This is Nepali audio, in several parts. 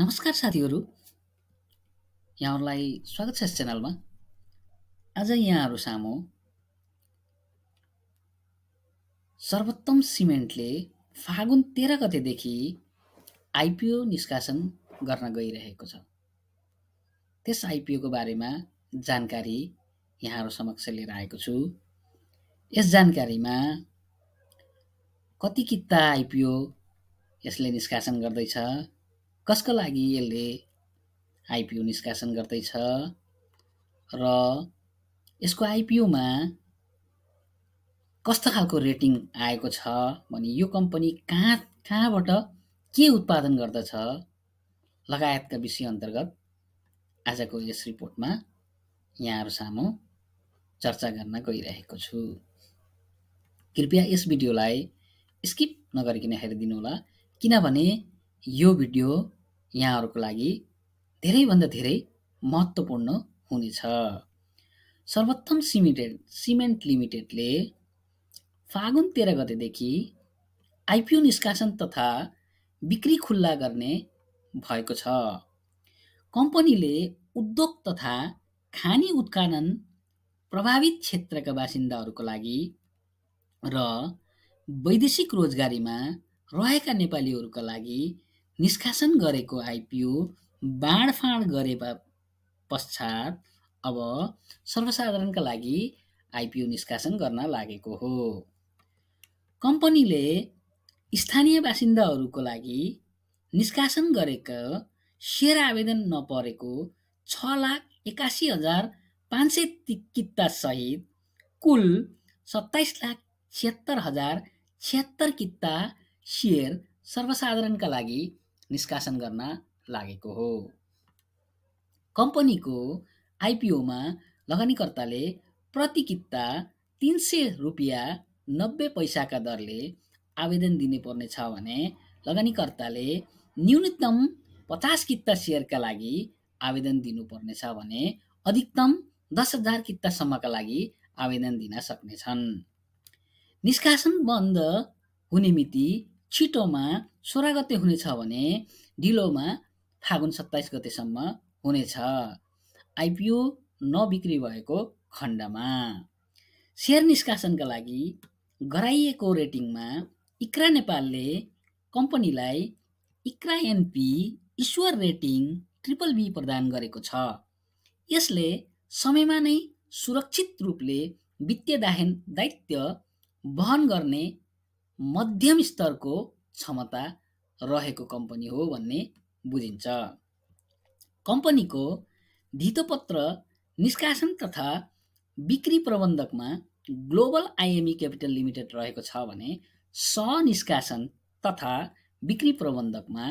नमस्कार साथीहरू यहाँहरूलाई स्वागत छ यस च्यानलमा आज यहाँहरू सामु सर्वोत्तम सिमेन्टले फागुन तेह्र गतेदेखि आइपिओ निष्कासन गर्न गइरहेको छ त्यस आइपिओको बारेमा जानकारी यहाँहरू समक्ष लिएर आएको छु यस जानकारीमा कति किता आइपिओ यसले निष्कासन गर्दैछ कसका लागि यसले आइपिओ निष्कासन गर्दैछ र यसको आइपिओमा कस्तो खालको रेटिङ आएको छ भने यो कम्पनी कहाँ कहाँबाट के उत्पादन गर्दछ लगायतका विषय अन्तर्गत आजको यस रिपोर्टमा यहाँहरू सामु चर्चा गर्न गइरहेको छु कृपया यस भिडियोलाई स्किप नगरिकन होला किनभने यो भिडियो यहाँहरूको लागि धेरैभन्दा धेरै महत्त्वपूर्ण हुनेछ सर्वोत्तम सिमेन्टेड सिमेन्ट लिमिटेडले फागुन तेह्र गतेदेखि आइपिओ निष्कासन तथा बिक्री खुल्ला गर्ने भएको छ कम्पनीले उद्योग तथा खानी उत्खनन प्रभावित क्षेत्रका बासिन्दाहरूको लागि र वैदेशिक रोजगारीमा रहेका नेपालीहरूका लागि निष्कासन गरेको आइपिओ बाँडफाँड गरे पश्चात अब सर्वसाधारणका लागि आइपिओ निष्कासन गर्न लागेको हो कम्पनीले स्थानीय बासिन्दाहरूको लागि निष्कासन गरेको सेयर आवेदन नपरेको छ लाख एकासी हजार पाँच सय कित्तासहित कुल सत्ताइस लाख छिहत्तर हजार छिहत्तर किता सेयर सर्वसाधारणका लागि निष्कासन गर्न लागेको हो कम्पनीको आइपिओमा लगानीकर्ताले प्रति कित्ता तिन सय रुपियाँ नब्बे पैसाका दरले आवेदन दिने पर्नेछ भने लगानीकर्ताले न्यूनतम पचास कित्ता सेयरका लागि आवेदन दिनुपर्नेछ भने अधिकतम दस हजार कितासम्मका लागि आवेदन दिन सक्नेछन् निष्कासन बन्द हुने मिति छिटोमा सोह्र गते हुनेछ भने ढिलोमा फागुन सत्ताइस गतेसम्म हुनेछ आइपिओ नबिक्री भएको खण्डमा सेयर निष्कासनका लागि गराइएको रेटिङमा इक्रा नेपालले कम्पनीलाई ICRA NP issuer rating triple B प्रदान गरेको छ यसले समयमा नै सुरक्षित रूपले वित्तीय दाहेन दायित्व वहन गर्ने मध्यम स्तरको क्षमता रहेको कम्पनी हो भन्ने बुझिन्छ कम्पनीको धितोपत्र निष्कासन तथा बिक्री प्रबन्धकमा ग्लोबल आइएमई क्यापिटल लिमिटेड रहेको छ भने स निष्कासन तथा बिक्री प्रबन्धकमा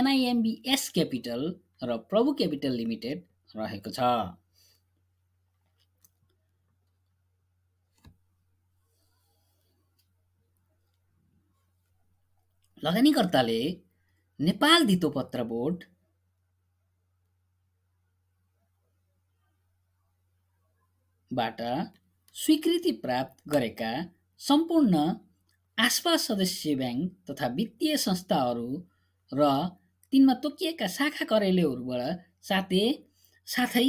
एनआइएमबिएस क्यापिटल र प्रभु क्यापिटल लिमिटेड रहेको छ लगानीकर्ताले नेपाल धितोपत्र बोर्ड बाट स्वीकृति प्राप्त गरेका सम्पूर्ण आसपास सदस्य ब्याङ्क तथा वित्तीय संस्थाहरू र तिनमा तोकिएका शाखा कार्यालयहरूबाट साथै साथै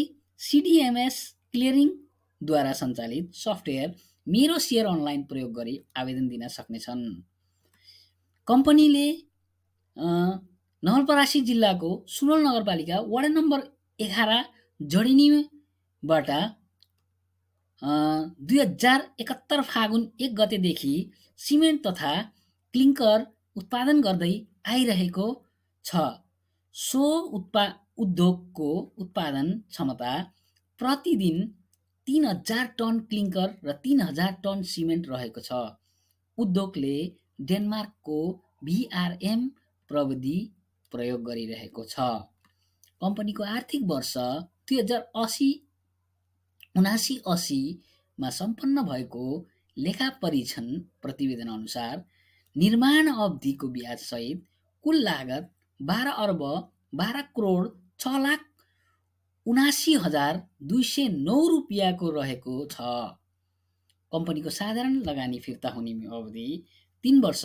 सिडिएमएस क्लियरिङद्वारा सञ्चालित सफ्टवेयर मेरो सेयर अनलाइन प्रयोग गरी आवेदन दिन सक्नेछन् कम्पनीले नवलपरासी जिल्लाको सुनल नगरपालिका वडा नम्बर एघार जडिनीबाट दुई हजार एकात्तर फागुन एक गतेदेखि सिमेन्ट तथा क्लिङ्कर उत्पादन गर्दै आइरहेको छ सो उत्पा उद्योगको उत्पादन क्षमता प्रतिदिन तिन हजार टन क्लिङ्कर र तिन हजार टन सिमेन्ट रहेको छ उद्योगले डेनमार्कको भिआरएम प्रविधि प्रयोग गरिरहेको छ कम्पनीको आर्थिक वर्ष दुई हजार असी उनासी असीमा सम्पन्न भएको लेखा परीक्षण प्रतिवेदन अनुसार निर्माण अवधिको ब्याजसहित कुल लागत बाह्र अर्ब बाह्र करोड छ लाख उनासी हजार दुई सय नौ रुपियाँको रहेको छ कम्पनीको साधारण लगानी फिर्ता हुने अवधि तिन वर्ष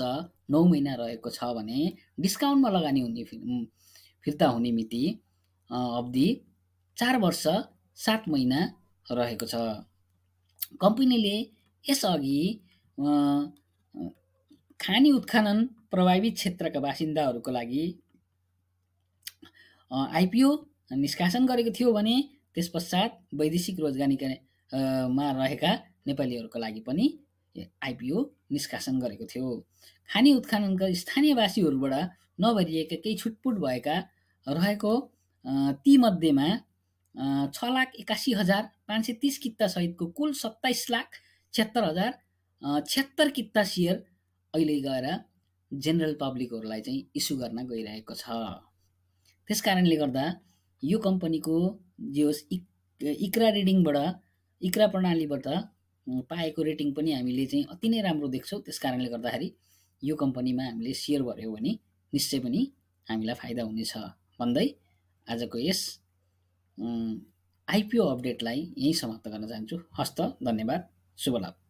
नौ महिना रहेको छ भने डिस्काउन्टमा लगानी हुने फिर्ता हुने मिति अवधि चार वर्ष सात महिना रहेको छ कम्पनीले यसअघि खानी उत्खनन प्रभावित क्षेत्रका बासिन्दाहरूको लागि आइपिओ निष्कासन गरेको थियो भने त्यस पश्चात वैदेशिक रोजगारीका मा रहेका नेपालीहरूको लागि पनि आइपिओ निष्कासन गरेको थियो खाने उत्खननका स्थानीयवासीहरूबाट नभरिएका केही छुटपुट भएका रहेको तीमध्येमा छ लाख एकासी हजार पाँच सय तिस कित्तासहितको कुल सत्ताइस लाख छत्तर हजार छत्तर कित्ता सेयर अहिले गएर जेनरल पब्लिकहरूलाई चाहिँ इस्यु गर्न गइरहेको छ त्यस कारणले गर्दा यो कम्पनीको जे होस् इक्रा रिडिङबाट इक्रा प्रणालीबाट पाएको रेटिङ पनि हामीले चाहिँ अति नै राम्रो देख्छौँ त्यस कारणले गर्दाखेरि यो कम्पनीमा हामीले सेयर भऱ्यौँ भने निश्चय पनि हामीलाई फाइदा हुनेछ भन्दै आजको यस आइपिओ अपडेटलाई यहीँ समाप्त गर्न चाहन्छु हस्त धन्यवाद शुभलाभ